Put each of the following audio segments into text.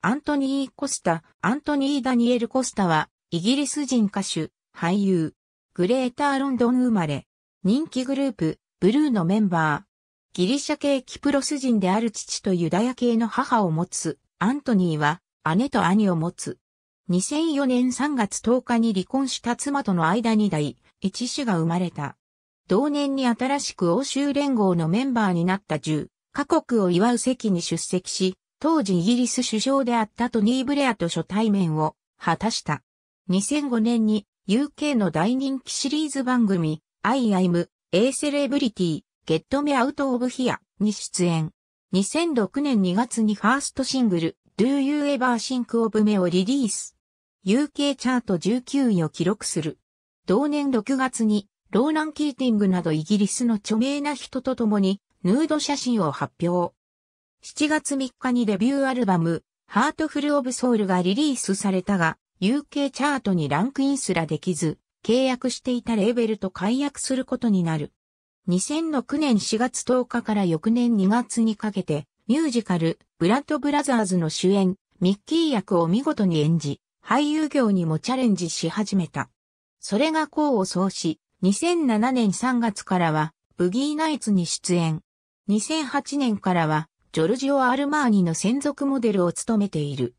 アントニー・コスタ、アントニー・ダニエル・コスタは、イギリス人歌手、俳優、グレーター・ロンドン生まれ、人気グループ、ブルーのメンバー。ギリシャ系キプロス人である父とユダヤ系の母を持つ、アントニーは、姉と兄を持つ。2004年3月10日に離婚した妻との間に第、一子が生まれた。同年に新しく欧州連合のメンバーになった10、カ国を祝う席に出席し、当時イギリス首相であったトニー・ブレアと初対面を果たした。2005年に UK の大人気シリーズ番組 I am A Celebrity Get Me Out of Here に出演。2006年2月にファーストシングル Do You Ever Think of Me をリリース。UK チャート19位を記録する。同年6月にローラン・キーティングなどイギリスの著名な人と共にヌード写真を発表。7月3日にデビューアルバム、ハートフルオブソウルがリリースされたが、UK チャートにランクインすらできず、契約していたレーベルと解約することになる。2006年4月10日から翌年2月にかけて、ミュージカル、ブラッドブラザーズの主演、ミッキー役を見事に演じ、俳優業にもチャレンジし始めた。それが功を奏し、2007年3月からは、ブギーナイツに出演。2008年からは、ジョルジオ・アルマーニの専属モデルを務めている。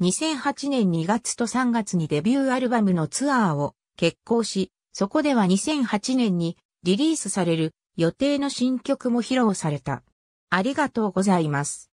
2008年2月と3月にデビューアルバムのツアーを決行し、そこでは2008年にリリースされる予定の新曲も披露された。ありがとうございます。